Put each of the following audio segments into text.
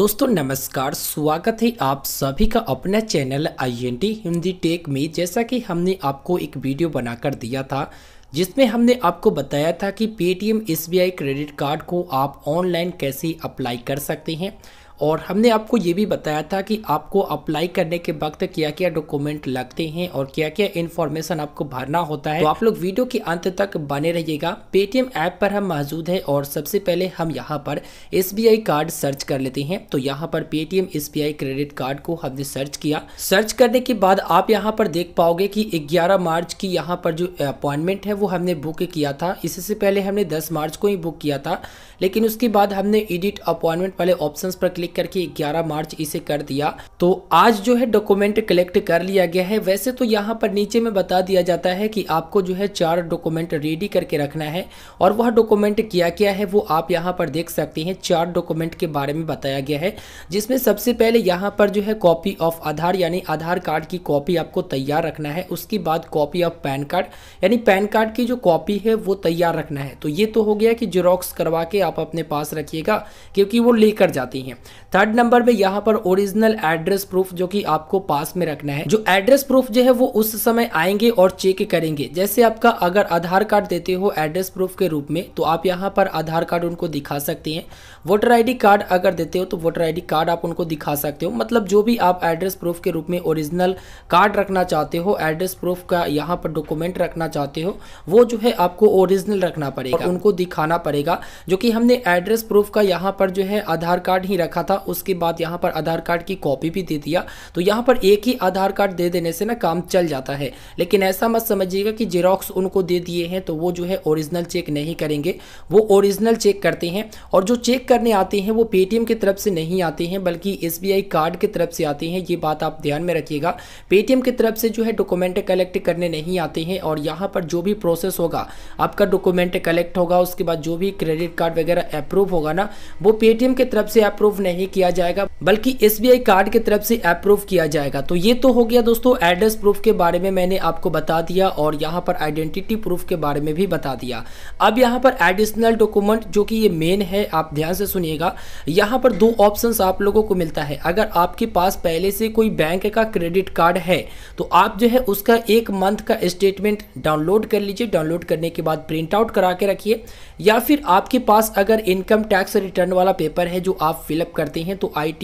दोस्तों नमस्कार स्वागत है आप सभी का अपना चैनल आईएनटी हिंदी टेक में जैसा कि हमने आपको एक वीडियो बनाकर दिया था जिसमें हमने आपको बताया था कि पेटीएम एस क्रेडिट कार्ड को आप ऑनलाइन कैसे अप्लाई कर सकते हैं और हमने आपको ये भी बताया था कि आपको अप्लाई करने के वक्त क्या क्या डॉक्यूमेंट लगते हैं और क्या क्या इन्फॉर्मेशन आपको भरना होता है तो आप लोग वीडियो के अंत तक बने रहिएगा पेटीएम ऐप पर हम मौजूद है और सबसे पहले हम यहाँ पर एस कार्ड सर्च कर लेते हैं तो यहाँ पर पेटीएम एस क्रेडिट कार्ड को हमने सर्च किया सर्च करने के बाद आप यहाँ पर देख पाओगे की ग्यारह मार्च की यहाँ पर जो अपॉइंटमेंट है वो हमने बुक किया था इससे पहले हमने दस मार्च को ही बुक किया था लेकिन उसके बाद हमने एडिट अपॉइंटमेंट वाले ऑप्शन पर क्लिक क्लिक करके 11 मार्च इसे कर दिया तो आज जो है डॉक्यूमेंट कलेक्ट कर लिया गया है वैसे तो यहाँ पर नीचे में बता दिया जाता है कि आपको जो है चार डॉक्यूमेंट रेडी करके रखना है और वह डॉक्यूमेंट क्या क्या है वो आप यहाँ पर देख सकते हैं चार डॉक्यूमेंट के बारे में बताया गया है जिसमें सबसे पहले यहाँ पर जो है कॉपी ऑफ आधार यानी आधार कार्ड की कॉपी आपको तैयार रखना है उसके बाद कॉपी ऑफ पैन कार्ड यानी पैन कार्ड की जो कॉपी है वो तैयार रखना है तो ये तो हो गया कि जेरोक्स करवा के आप अपने पास रखिएगा क्योंकि वो लेकर जाती हैं थर्ड नंबर पे यहाँ पर ओरिजिनल एड्रेस प्रूफ जो कि आपको पास में रखना है जो एड्रेस प्रूफ जो है वो उस समय आएंगे और चेक करेंगे जैसे आपका अगर आधार कार्ड देते हो एड्रेस प्रूफ के रूप में तो आप यहाँ पर आधार कार्ड उनको दिखा सकते हैं वोटर आईडी कार्ड अगर देते हो तो वोटर आई कार्ड आप उनको दिखा सकते हो मतलब जो भी आप एड्रेस प्रूफ के रूप में ओरिजिनल कार्ड रखना चाहते हो एड्रेस प्रूफ का यहाँ पर डॉक्यूमेंट रखना चाहते हो वो जो है आपको ओरिजिनल रखना पड़ेगा उनको दिखाना पड़ेगा जो कि हमने एड्रेस प्रूफ का यहाँ पर जो है आधार कार्ड ही रखा रखा था उसके बाद यहाँ पर आधार कार्ड की कॉपी भी दे दिया तो यहाँ पर एक ही आधार कार्ड दे देने से ना काम चल जाता है लेकिन ऐसा मत समझिएगा कि जेरोक्स उनको दे दिए हैं तो वो जो है ओरिजिनल चेक नहीं करेंगे वो ओरिजिनल चेक करते हैं और जो चेक करने आते हैं वो पेटीएम की तरफ से नहीं आते हैं बल्कि एस कार्ड की तरफ से आते हैं ये बात आप ध्यान में रखिएगा पेटीएम की तरफ से जो है डॉक्यूमेंट कलेक्ट करने नहीं आते हैं और यहाँ पर जो भी प्रोसेस होगा आपका डॉक्यूमेंट कलेक्ट होगा उसके बाद जो भी क्रेडिट कार्ड वगैरह अप्रूव होगा ना वो पेटीएम की तरफ से अप्रूव नहीं नहीं किया जाएगा बल्कि एस कार्ड की तरफ से अप्रूव किया जाएगा तो ये तो हो गया दोस्तों एड्रेस प्रूफ के बारे में मैंने आपको बता दिया और यहाँ पर आइडेंटिटी प्रूफ के बारे में भी बता दिया अब यहाँ पर एडिशनल डॉक्यूमेंट जो कि ये मेन है आप ध्यान से सुनिएगा यहाँ पर दो ऑप्शंस आप लोगों को मिलता है अगर आपके पास पहले से कोई बैंक का क्रेडिट कार्ड है तो आप जो है उसका एक मंथ का स्टेटमेंट डाउनलोड कर लीजिए डाउनलोड करने के बाद प्रिंट आउट करा के रखिए या फिर आपके पास अगर इनकम टैक्स रिटर्न वाला पेपर है जो आप फिलअप करते हैं तो आई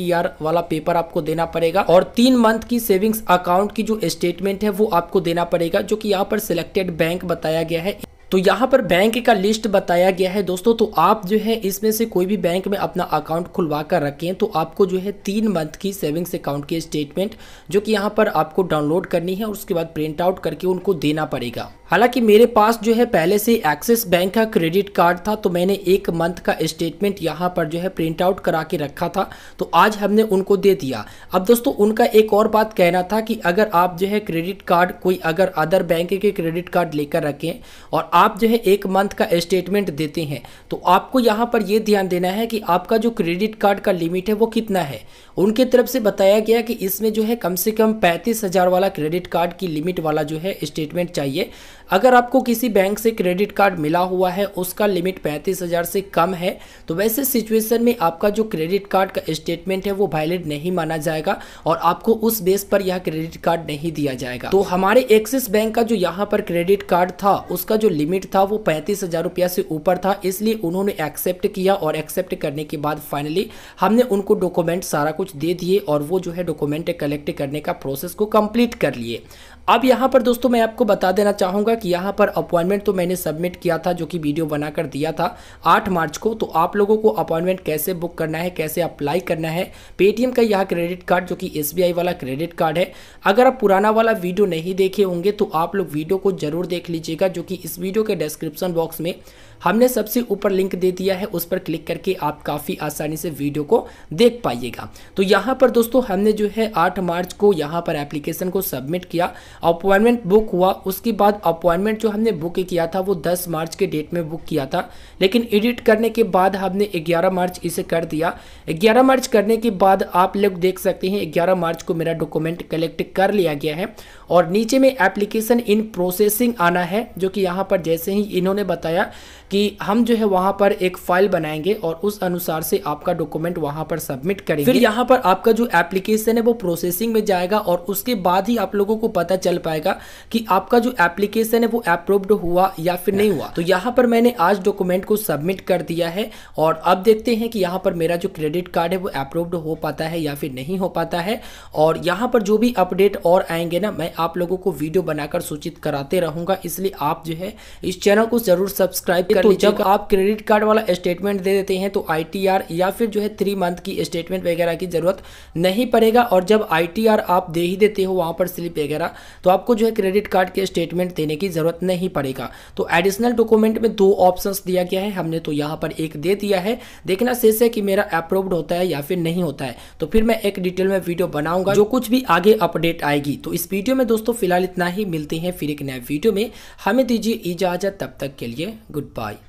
वाला पेपर आपको देना पड़ेगा और तीन मंथ की सेविंग्स अकाउंट की जो स्टेटमेंट है वो आपको देना पड़ेगा जो कि यहाँ पर सिलेक्टेड बैंक बताया गया है तो यहाँ पर बैंक का लिस्ट बताया गया है दोस्तों तो आप जो है इसमें से कोई भी बैंक में अपना अकाउंट खुलवा कर रखें तो आपको जो है तीन मंथ की सेविंग्स अकाउंट की स्टेटमेंट जो कि यहाँ पर आपको डाउनलोड करनी है और उसके बाद प्रिंट आउट करके उनको देना पड़ेगा हालांकि मेरे पास जो है पहले से एक्सिस बैंक का क्रेडिट कार्ड था तो मैंने एक मंथ का स्टेटमेंट यहाँ पर जो है प्रिंट आउट करा के रखा था तो आज हमने उनको दे दिया अब दोस्तों उनका एक और बात कहना था कि अगर आप जो है क्रेडिट कार्ड कोई अगर अदर बैंक के क्रेडिट कार्ड लेकर रखें और आप जो है एक मंथ का स्टेटमेंट देते हैं तो आपको यहाँ पर यह ध्यान देना है कि आपका जो क्रेडिट कार्ड का लिमिट है वो कितना है उनके तरफ से बताया गया कि इसमें जो है कम से कम पैंतीस वाला क्रेडिट कार्ड की लिमिट वाला जो है स्टेटमेंट चाहिए अगर आपको किसी बैंक से क्रेडिट कार्ड मिला हुआ है उसका लिमिट पैंतीस हज़ार से कम है तो वैसे सिचुएशन में आपका जो क्रेडिट कार्ड का स्टेटमेंट है वो वैलिड नहीं माना जाएगा और आपको उस बेस पर यह क्रेडिट कार्ड नहीं दिया जाएगा तो हमारे एक्सिस बैंक का जो यहाँ पर क्रेडिट कार्ड था उसका जो लिमिट था वो पैंतीस हज़ार रुपया से ऊपर था इसलिए उन्होंने एक्सेप्ट किया और एक्सेप्ट करने के बाद फाइनली हमने उनको डॉक्यूमेंट सारा कुछ दे दिए और वो जो है डॉक्यूमेंट कलेक्ट करने का प्रोसेस को कंप्लीट कर लिए अब यहाँ पर दोस्तों मैं आपको बता देना चाहूँगा तक यहाँ पर अपॉइंटमेंट तो मैंने सबमिट किया था जो कि वीडियो बनाकर दिया था आठ मार्च को तो आप लोगों को अपॉइंटमेंट कैसे बुक करना है कैसे अप्लाई करना है पेटीएम का यह क्रेडिट कार्ड जो कि एस वाला क्रेडिट कार्ड है अगर आप पुराना वाला वीडियो नहीं देखे होंगे तो आप लोग वीडियो को जरूर देख लीजिएगा जो कि इस वीडियो के डिस्क्रिप्शन बॉक्स में हमने सबसे ऊपर लिंक दे दिया है उस पर क्लिक करके आप काफ़ी आसानी से वीडियो को देख पाइएगा तो यहाँ पर दोस्तों हमने जो है 8 मार्च को यहाँ पर एप्लीकेशन को सबमिट किया अपॉइंटमेंट बुक हुआ उसके बाद अप अपॉइंटमेंट जो हमने बुक किया था वो 10 मार्च के डेट में बुक किया था लेकिन एडिट करने के बाद हमने 11 मार्च इसे कर दिया 11 मार्च करने के बाद आप लोग देख सकते हैं 11 मार्च को मेरा डॉक्यूमेंट कलेक्ट कर लिया गया है और नीचे में एप्लीकेशन इन प्रोसेसिंग आना है जो कि यहाँ पर जैसे ही इन्होंने बताया कि हम जो है वहाँ पर एक फाइल बनाएंगे और उस अनुसार से आपका डॉक्यूमेंट वहाँ पर सबमिट करेंगे फिर यहाँ पर आपका जो एप्लीकेशन है वो प्रोसेसिंग में जाएगा और उसके बाद ही आप लोगों को पता चल पाएगा कि आपका जो एप्लीकेशन एप्लीकेशन है वो अप्रूव्ड हुआ या फिर नहीं हुआ तो यहाँ पर मैंने आज डॉक्यूमेंट को सबमिट कर दिया है और अब देखते हैं कि यहाँ पर मेरा जो क्रेडिट कार्ड है वो अप्रूव्ड हो पाता है या फिर नहीं हो पाता है और यहाँ पर जो भी अपडेट और आएंगे ना मैं आप लोगों को वीडियो बनाकर सूचित कराते रहूंगा इसलिए आप जो है इस चैनल को जरूर सब्सक्राइब कर तो जब आप क्रेडिट कार्ड वाला स्टेटमेंट दे देते हैं तो आई या फिर जो है थ्री मंथ की स्टेटमेंट वगैरह की ज़रूरत नहीं पड़ेगा और जब आई आप दे ही देते हो वहाँ पर स्लिप वगैरह तो आपको जो है क्रेडिट कार्ड के स्टेटमेंट देने की की ज़रूरत नहीं पड़ेगा तो एडिशनल डॉक्यूमेंट में दो ऑप्शन दिया गया है हमने तो यहाँ पर एक दे दिया है देखना शेष है कि मेरा अप्रूव्ड होता है या फिर नहीं होता है तो फिर मैं एक डिटेल में वीडियो बनाऊंगा जो कुछ भी आगे अपडेट आएगी तो इस वीडियो में दोस्तों फिलहाल इतना ही मिलते हैं फिर एक नए वीडियो में हमें दीजिए इजाज़त तब तक के लिए गुड बाय